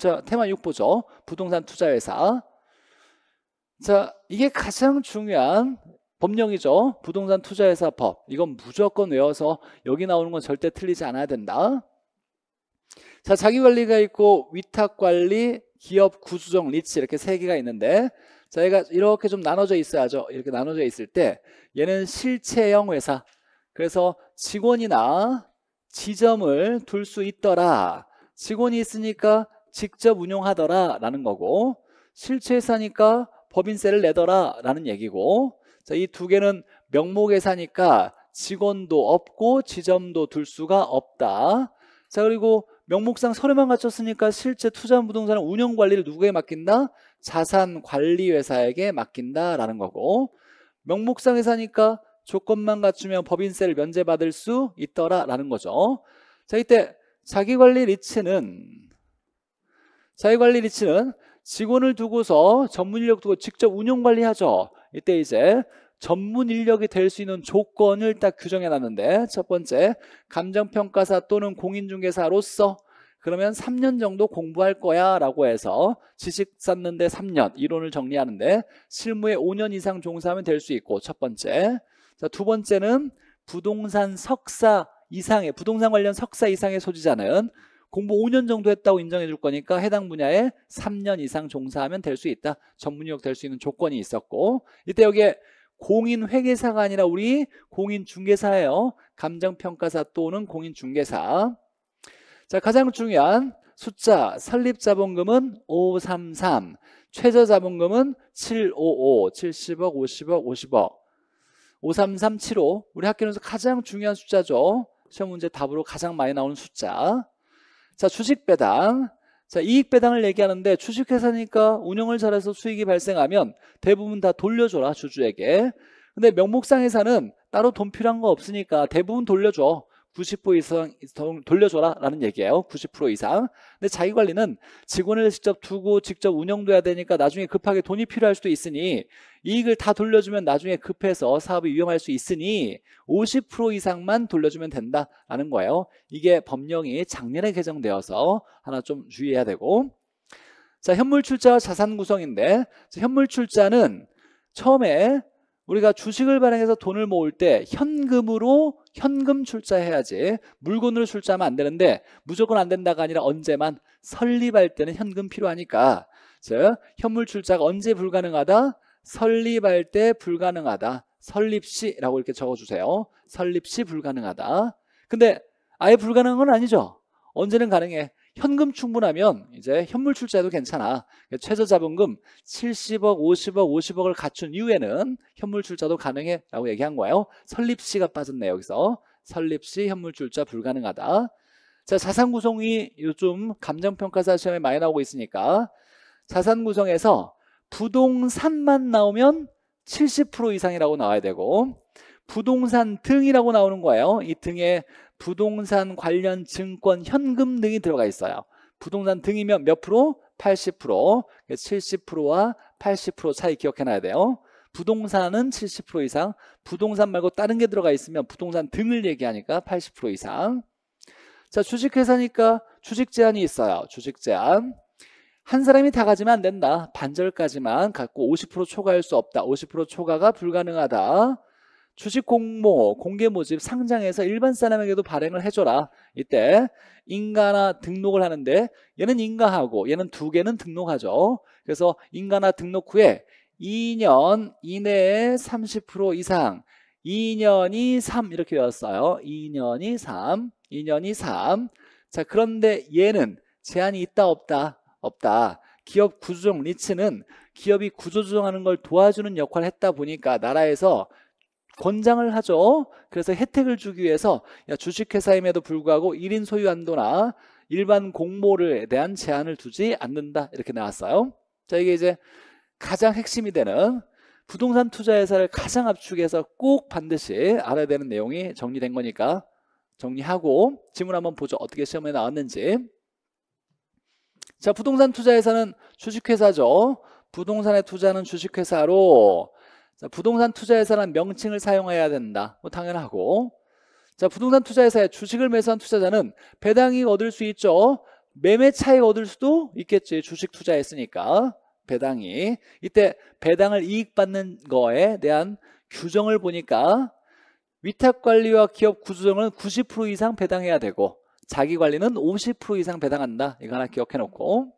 자, 테마 6보죠. 부동산 투자회사. 자, 이게 가장 중요한 법령이죠. 부동산 투자회사 법. 이건 무조건 외워서 여기 나오는 건 절대 틀리지 않아야 된다. 자, 자기관리가 있고 위탁관리, 기업 구조정, 리츠 이렇게 세 개가 있는데 자, 얘가 이렇게 좀 나눠져 있어야죠. 이렇게 나눠져 있을 때 얘는 실체형 회사. 그래서 직원이나 지점을 둘 수 있더라. 직원이 있으니까 직접 운용하더라 라는 거고 실체사니까 법인세를 내더라 라는 얘기고 이 두 개는 명목회사니까 직원도 없고 지점도 둘 수가 없다 자 그리고 명목상 서류만 갖췄으니까 실제 투자 한 부동산은 운영 관리를 누구에게 맡긴다? 자산 관리 회사에게 맡긴다라는 거고 명목상 회사니까 조건만 갖추면 법인세를 면제받을 수 있더라라는 거죠. 자 이때 자기관리 리츠는 사회관리 리츠는 직원을 두고서 전문 인력 두고 직접 운영 관리하죠. 이때 이제 전문 인력이 될 수 있는 조건을 딱 규정해 놨는데 첫 번째 감정평가사 또는 공인중개사로서 그러면 3년 정도 공부할 거야 라고 해서 지식 쌓는데 3년 이론을 정리하는데 실무에 5년 이상 종사하면 될 수 있고 첫 번째 자, 두 번째는 부동산 석사 이상의 부동산 관련 석사 이상의 소지자는 공부 5년 정도 했다고 인정해 줄 거니까 해당 분야에 3년 이상 종사하면 될 수 있다. 전문유역 될 수 있는 조건이 있었고 이때 여기에 공인회계사가 아니라 우리 공인중개사예요. 감정평가사 또는 공인중개사. 자 가장 중요한 숫자 설립자본금은 533 최저자본금은 755 70억 50억 50억 53375 우리 학교에서 가장 중요한 숫자죠. 시험 문제 답으로 가장 많이 나오는 숫자 자, 주식 배당. 자, 이익 배당을 얘기하는데 주식회사니까 운영을 잘해서 수익이 발생하면 대부분 다 돌려줘라, 주주에게. 근데 명목상 회사는 따로 돈 필요한 거 없으니까 대부분 돌려줘. 90% 이상 돌려줘라 라는 얘기예요 90% 이상 근데 자기관리는 직원을 직접 두고 직접 운영돼야 되니까 나중에 급하게 돈이 필요할 수도 있으니 이익을 다 돌려주면 나중에 급해서 사업이 위험할 수 있으니 50% 이상만 돌려주면 된다 라는 거예요 이게 법령이 작년에 개정되어서 하나 좀 주의해야 되고 자 현물출자와 자산구성인데 현물출자는 처음에 우리가 주식을 발행해서 돈을 모을 때 현금으로 현금 출자해야지 물건으로 출자하면 안 되는데 무조건 안 된다가 아니라 언제만 설립할 때는 현금 필요하니까 즉 현물 출자가 언제 불가능하다? 설립할 때 불가능하다 설립 시라고 이렇게 적어주세요 설립 시 불가능하다 근데 아예 불가능한 건 아니죠 언제는 가능해 현금 충분하면 이제 현물 출자해도 괜찮아. 그러니까 최저 자본금 70억, 50억, 50억을 갖춘 이후에는 현물 출자도 가능해 라고 얘기한 거예요. 설립시가 빠졌네 여기서. 설립시 현물 출자 불가능하다. 자 자산 구성이 요즘 감정평가사 시험에 많이 나오고 있으니까 자산 구성에서 부동산만 나오면 70% 이상이라고 나와야 되고 부동산 등이라고 나오는 거예요. 이 등에 부동산 관련 증권 현금 등이 들어가 있어요. 부동산 등이면 몇 프로? 80% 70%와 80% 차이 기억해놔야 돼요. 부동산은 70% 이상 부동산 말고 다른 게 들어가 있으면 부동산 등을 얘기하니까 80% 이상 자 주식회사니까 주식 제한이 있어요. 주식 제한 한 사람이 다 가지면 안 된다. 반절까지만 갖고 50% 초과할 수 없다. 50% 초과가 불가능하다. 주식 공모, 공개 모집, 상장해서 일반 사람에게도 발행을 해줘라. 이때 인가나 등록을 하는데 얘는 인가하고 얘는 두 개는 등록하죠. 그래서 인가나 등록 후에 2년 이내에 30% 이상 2년이 3 이렇게 되었어요. 2년이 3, 2년이 3. 자 그런데 얘는 제한이 있다 없다 없다. 기업 구조조정 리츠는 기업이 구조조정하는 걸 도와주는 역할을 했다 보니까 나라에서 권장을 하죠. 그래서 혜택을 주기 위해서 주식회사임에도 불구하고 1인 소유 한도나 일반 공모를 대한 제한을 두지 않는다 이렇게 나왔어요. 자 이게 이제 가장 핵심이 되는 부동산 투자 회사를 가장 압축해서 꼭 반드시 알아야 되는 내용이 정리된 거니까 정리하고 지문 한번 보죠. 어떻게 시험에 나왔는지. 자 부동산 투자 회사는 주식회사죠. 부동산에 투자는 주식회사로 자, 부동산 투자회사란 명칭을 사용해야 된다. 뭐 당연하고. 자, 부동산 투자회사의 주식을 매수한 투자자는 배당이 얻을 수 있죠. 매매 차익 얻을 수도 있겠지. 주식 투자했으니까. 배당이. 이때 배당을 이익 받는 거에 대한 규정을 보니까 위탁관리와 기업 구조정은 90% 이상 배당해야 되고 자기관리는 50% 이상 배당한다. 이거 하나 기억해 놓고.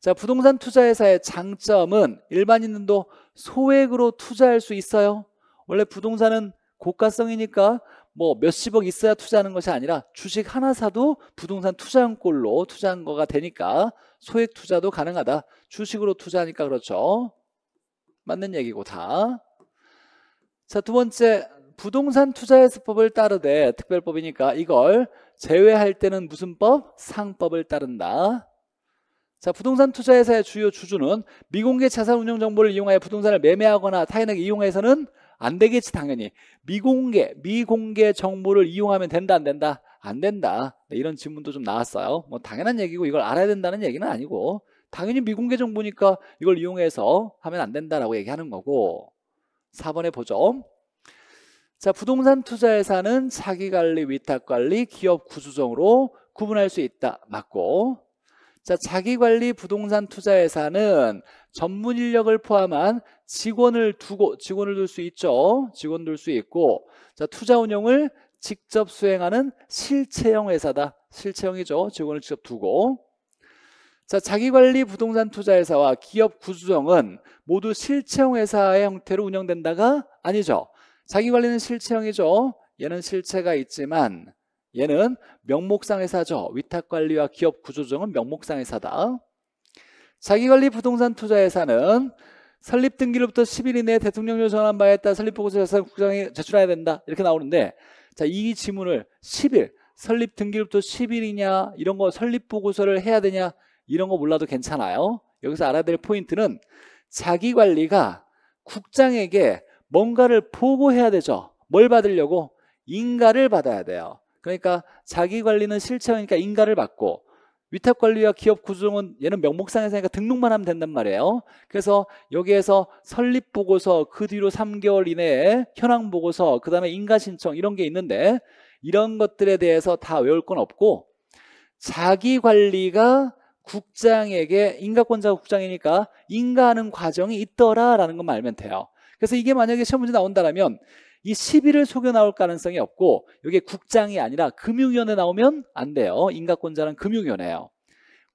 자, 부동산 투자회사의 장점은 일반인도 들 소액으로 투자할 수 있어요. 원래 부동산은 고가성이니까 뭐 몇십억 있어야 투자하는 것이 아니라 주식 하나 사도 부동산 투자한 꼴로 투자한 거가 되니까 소액 투자도 가능하다. 주식으로 투자하니까 그렇죠. 맞는 얘기고 다. 자, 두 번째 부동산 투자해서법을 따르되 특별법이니까 이걸 제외할 때는 무슨 법? 상법을 따른다. 자, 부동산 투자회사의 주요 주주는 미공개 자산 운용 정보를 이용하여 부동산을 매매하거나 타인에게 이용해서는 안 되겠지 당연히 미공개 미공개 정보를 이용하면 된다 안 된다 안 된다 네, 이런 질문도 좀 나왔어요 뭐 당연한 얘기고 이걸 알아야 된다는 얘기는 아니고 당연히 미공개 정보니까 이걸 이용해서 하면 안 된다라고 얘기하는 거고 4번에 보죠 자 부동산 투자회사는 자기관리 위탁관리 기업 구조정으로 구분할 수 있다 맞고 자, 자기관리 부동산 투자회사는 전문 인력을 포함한 직원을 두고 직원을 둘 수 있죠. 직원 둘 수 있고 자, 투자 운영을 직접 수행하는 실체형 회사다. 실체형이죠. 직원을 직접 두고 자, 자기관리 부동산 투자회사와 기업 구조정은 모두 실체형 회사의 형태로 운영된다가 아니죠. 자기관리는 실체형이죠. 얘는 실체가 있지만 얘는 명목상 회사죠. 위탁관리와 기업 구조조정은 명목상 회사다. 자기관리 부동산 투자회사는 설립 등기로부터 10일 이내에 대통령령 정한 바에 따라 설립 보고서 에서 국장이 제출해야 된다. 이렇게 나오는데 자, 이 지문을 10일 설립 등기로부터 10일이냐 이런 거 설립 보고서를 해야 되냐 이런 거 몰라도 괜찮아요. 여기서 알아야 될 포인트는 자기관리가 국장에게 뭔가를 보고해야 되죠. 뭘 받으려고? 인가를 받아야 돼요. 그러니까 자기 관리는 실체형이니까 인가를 받고 위탁 관리와 기업 구조정은 얘는 명목상에서 하니까 그러니까 등록만 하면 된단 말이에요. 그래서 여기에서 설립 보고서 그 뒤로 3개월 이내에 현황 보고서 그다음에 인가 신청 이런 게 있는데 이런 것들에 대해서 다 외울 건 없고 자기 관리가 국장에게 인가권자가 국장이니까 인가하는 과정이 있더라라는 것만 알면 돼요. 그래서 이게 만약에 시험 문제 나온다라면 이 시비를 속여 나올 가능성이 없고 이게 국장이 아니라 금융위원회 나오면 안 돼요. 인가권자는 금융위원회예요.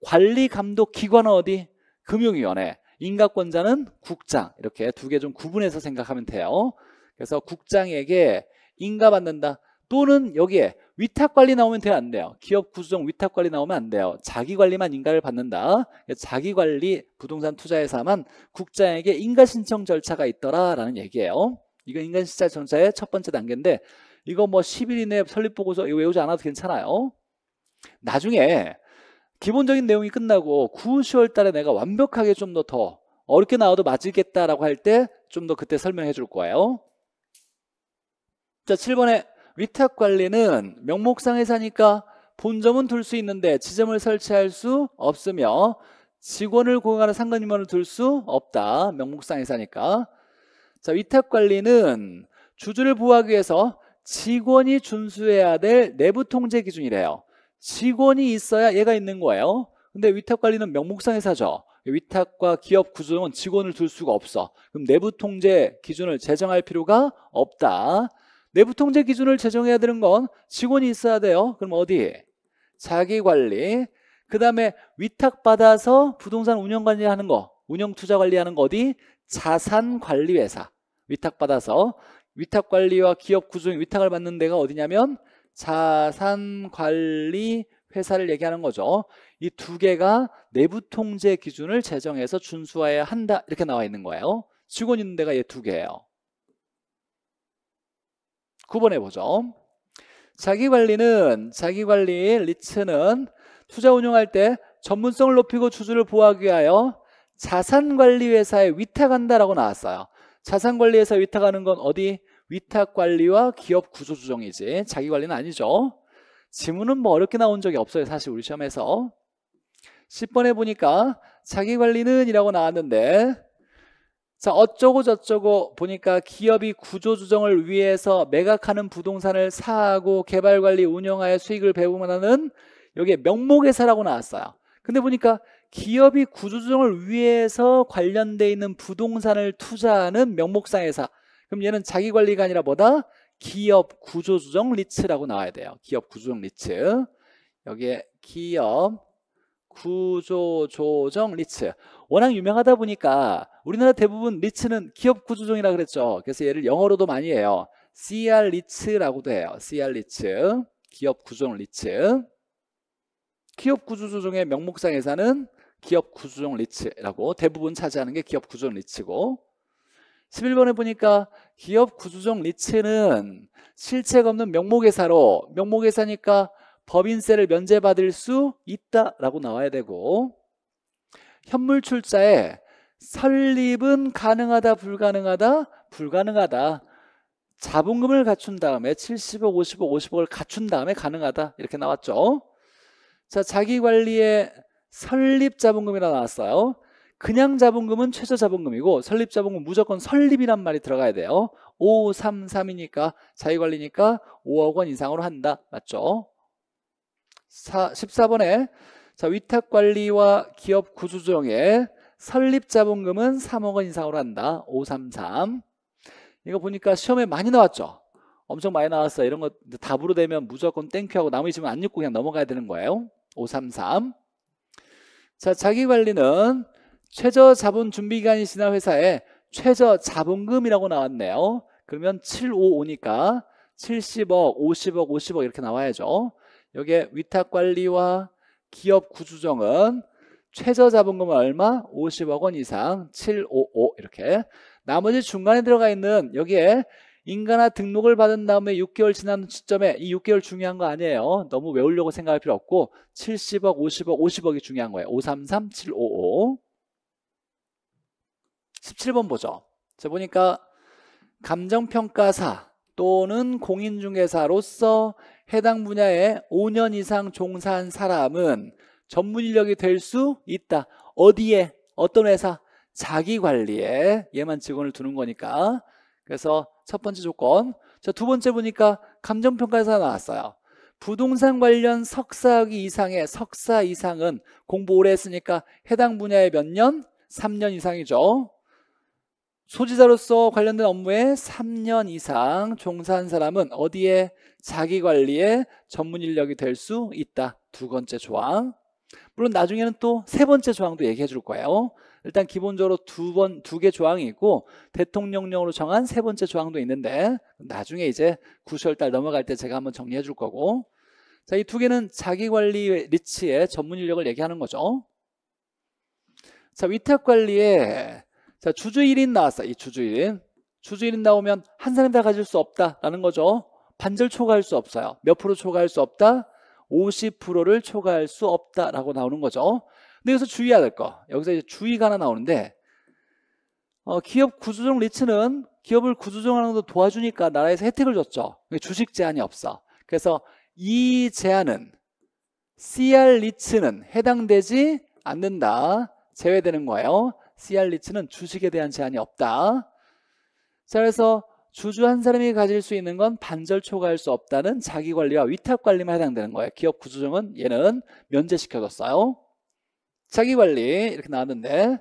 관리 감독 기관은 어디? 금융위원회. 인가권자는 국장. 이렇게 두 개 좀 구분해서 생각하면 돼요. 그래서 국장에게 인가받는다. 또는 여기에 위탁관리 나오면 돼요? 안 돼요? 기업 구조정 위탁관리 나오면 안 돼요. 자기관리만 인가를 받는다. 자기관리 부동산 투자회사만 국장에게 인가 신청 절차가 있더라라는 얘기예요. 이건 인간 시찰 전자의 첫 번째 단계인데 이거 뭐 10일 이내 설립 보고서 이거 외우지 않아도 괜찮아요. 나중에 기본적인 내용이 끝나고 9, 10월 달에 내가 완벽하게 좀 더 더 어렵게 나와도 맞을겠다라고 할 때 좀 더 그때 설명해 줄 거예요. 자, 7번에 위탁 관리는 명목상 회사니까 본점은 둘 수 있는데 지점을 설치할 수 없으며 직원을 고용하는 상관임원을 둘 수 없다. 명목상 회사니까. 자, 위탁 관리는 주주를 보호하기 위해서 직원이 준수해야 될 내부 통제 기준이래요. 직원이 있어야 얘가 있는 거예요. 근데 위탁 관리는 명목상 에서하죠 위탁과 기업 구조는 직원을 둘 수가 없어. 그럼 내부 통제 기준을 제정할 필요가 없다. 내부 통제 기준을 제정해야 되는 건 직원이 있어야 돼요. 그럼 어디? 자기 관리. 그 다음에 위탁받아서 부동산 운영 관리하는 거, 운영 투자 관리하는 거 어디? 자산관리회사 위탁받아서 위탁관리와 기업 구조 위탁을 받는 데가 어디냐면 자산관리 회사를 얘기하는 거죠. 이 두 개가 내부 통제 기준을 제정해서 준수해야 한다 이렇게 나와 있는 거예요. 직원 있는 데가 얘 두 개예요. 9번 해보죠. 자기관리는 자기관리 리츠는 투자 운용할 때 전문성을 높이고 주주를 보호하기 위하여 자산관리회사에 위탁한다라고 나왔어요. 자산관리회사 위탁하는 건 어디? 위탁관리와 기업 구조조정이지 자기관리는 아니죠. 지문은 뭐 어렵게 나온 적이 없어요. 사실 우리 시험에서 10번에 보니까 자기관리는 이라고 나왔는데 자 어쩌고 저쩌고 보니까 기업이 구조조정을 위해서 매각하는 부동산을 사하고 개발관리 운영하여 수익을 배분하는 여기에 명목회사라고 나왔어요. 근데 보니까 기업이 구조조정을 위해서 관련돼 있는 부동산을 투자하는 명목상회사 그럼 얘는 자기관리가 아니라 뭐다? 기업 구조조정 리츠라고 나와야 돼요 기업 구조조정 리츠 여기에 기업 구조조정 리츠 워낙 유명하다 보니까 우리나라 대부분 리츠는 기업 구조조정이라 그랬죠 그래서 얘를 영어로도 많이 해요 CR 리츠라고도 해요 CR 리츠 기업 구조조정 리츠 기업 구조조정의 명목상회사는 기업 구조적 리츠라고 대부분 차지하는 게 기업 구조적 리츠고 11번에 보니까 기업 구조적 리츠는 실체가 없는 명목회사로 명목회사니까 법인세를 면제받을 수 있다라고 나와야 되고 현물출자에 설립은 가능하다 불가능하다 불가능하다 자본금을 갖춘 다음에 70억 50억 50억을 갖춘 다음에 가능하다 이렇게 나왔죠 자 자기관리에 설립자본금이라 나왔어요. 그냥 자본금은 최저 자본금이고 설립자본금 무조건 설립이란 말이 들어가야 돼요. 533이니까 자기관리니까 5억 원 이상으로 한다. 맞죠? 4, 14번에 자 위탁관리와 기업 구조조정에 설립자본금은 3억 원 이상으로 한다. 533 이거 보니까 시험에 많이 나왔죠? 엄청 많이 나왔어. 요 이런 거 답으로 되면 무조건 땡큐하고 나머지 지금 안 읽고 그냥 넘어가야 되는 거예요. 533 자, 자기 관리는 최저 자본 준비 기간이 지난 회사에 최저 자본금이라고 나왔네요. 그러면 755니까 70억, 50억, 50억 이렇게 나와야죠. 여기에 위탁 관리와 기업 구조정은 최저 자본금은 얼마? 50억 원 이상 755 이렇게 나머지 중간에 들어가 있는 여기에 인간화 등록을 받은 다음에 6개월 지난 시점에 이 6개월 중요한 거 아니에요. 너무 외우려고 생각할 필요 없고 70억, 50억, 50억이 중요한 거예요. 533, 755 17번 보죠. 자 보니까 감정평가사 또는 공인중개사로서 해당 분야에 5년 이상 종사한 사람은 전문 인력이 될 수 있다. 어디에? 어떤 회사? 자기관리에 얘만 직원을 두는 거니까 그래서 첫 번째 조건. 자, 두 번째 보니까 감정평가에서 나왔어요. 부동산 관련 석사학위 이상의 석사 이상은 공부 오래 했으니까 해당 분야에 몇 년? 3년 이상이죠. 소지자로서 관련된 업무에 3년 이상 종사한 사람은 어디에 자기관리에 전문 인력이 될 수 있다. 두 번째 조항. 물론 나중에는 또 세 번째 조항도 얘기해 줄 거예요. 일단 기본적으로 두 번 두 개 조항이 있고 대통령령으로 정한 세 번째 조항도 있는데 나중에 이제 9시월 달 넘어갈 때 제가 한번 정리해 줄 거고 자, 이 두 개는 자기관리 리치의 전문 인력을 얘기하는 거죠. 자, 위탁관리에 자, 주주 일인 나왔어. 이 주주 일인 주주 일인 나오면 한 사람 다 가질 수 없다라는 거죠. 반절 초과할 수 없어요. 몇 프로 초과할 수 없다? 50%를 초과할 수 없다라고 나오는 거죠. 근데 여기서 주의해야 될 거. 여기서 이제 주의가 하나 나오는데 어, 기업 구조조정 리츠는 기업을 구조조정하는 것도 도와주니까 나라에서 혜택을 줬죠. 주식 제한이 없어. 그래서 이 제한은 CR 리츠는 해당되지 않는다. 제외되는 거예요. CR 리츠는 주식에 대한 제한이 없다. 자, 그래서 주주 한 사람이 가질 수 있는 건 반절 초과할 수 없다는 자기관리와 위탁관리만 해당되는 거예요. 기업 구조정은 얘는 면제시켜줬어요. 자기관리 이렇게 나왔는데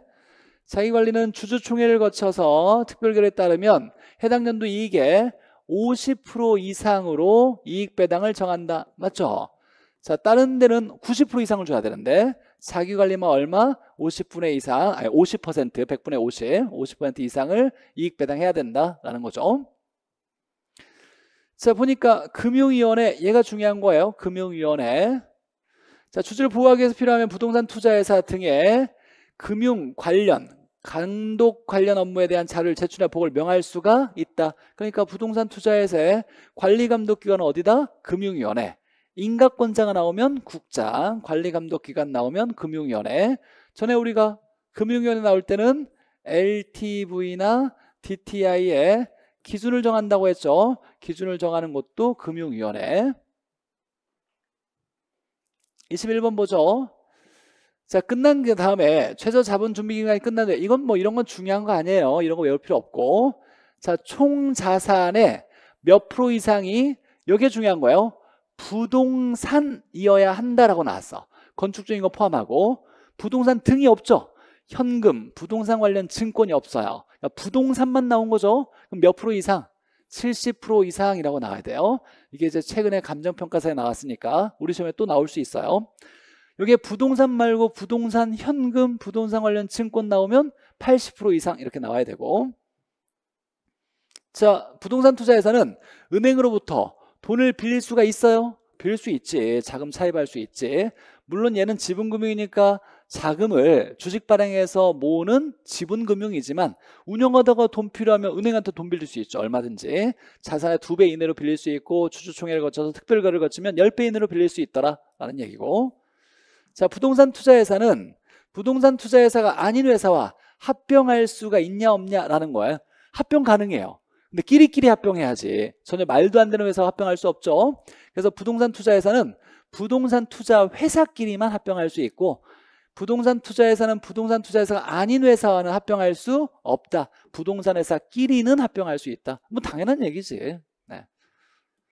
자기관리는 주주총회를 거쳐서 특별결에 따르면 해당 연도 이익의 50% 이상으로 이익 배당을 정한다. 맞죠? 자, 다른 데는 90% 이상을 줘야 되는데 자기관리만 얼마? 50분의 이상, 아니 50%, 100분의 50, 50% 이상을 이익 배당해야 된다라는 거죠. 자, 보니까 금융위원회, 얘가 중요한 거예요. 금융위원회. 자, 주주를 보호하기 위해서 필요하면 부동산 투자회사 등의 금융 관련 감독 관련 업무에 대한 자료를 제출해 보고를 명할 수가 있다. 그러니까 부동산 투자회사의 관리 감독 기관은 어디다? 금융위원회. 인가권자가 나오면 국장, 관리 감독 기관 나오면 금융위원회. 전에 우리가 금융위원회 나올 때는 LTV나 DTI의 기준을 정한다고 했죠. 기준을 정하는 것도 금융위원회. 21번 보죠. 자, 끝난 그 다음에 최저 자본 준비 기간이 끝난는데 이건 뭐 이런 건 중요한 거 아니에요. 이런 거 외울 필요 없고. 자, 총 자산의 몇 프로 이상이 여기에 중요한 거예요. 부동산이어야 한다라고 나왔어. 건축적인 거 포함하고 부동산 등이 없죠. 현금, 부동산 관련 증권이 없어요. 부동산만 나온 거죠. 그럼 몇 프로 이상? 70% 이상이라고 나와야 돼요. 이게 이제 최근에 감정평가사에 나왔으니까 우리 시험에 또 나올 수 있어요. 여기에 부동산 말고 부동산 현금, 부동산 관련 증권 나오면 80% 이상 이렇게 나와야 되고 자, 부동산 투자에서는 은행으로부터 돈을 빌릴 수가 있어요? 빌릴 수 있지. 자금 차입할 수 있지. 물론 얘는 지분금융이니까 자금을 주식 발행해서 모으는 지분 금융이지만 운영하다가 돈 필요하면 은행한테 돈 빌릴 수 있죠. 얼마든지. 자산의 두 배 이내로 빌릴 수 있고 주주총회를 거쳐서 특별거를 래 거치면 열 배 이내로 빌릴 수 있더라라는 얘기고. 자, 부동산 투자 회사는 부동산 투자 회사가 아닌 회사와 합병할 수가 있냐 없냐라는 거예요. 합병 가능해요. 근데 끼리끼리 합병해야지. 전혀 말도 안 되는 회사와 합병할 수 없죠. 그래서 부동산 투자 회사는 부동산 투자 회사끼리만 합병할 수 있고 부동산 투자 회사는 부동산 투자 회사가 아닌 회사와는 합병할 수 없다. 부동산 회사끼리는 합병할 수 있다. 뭐 당연한 얘기지.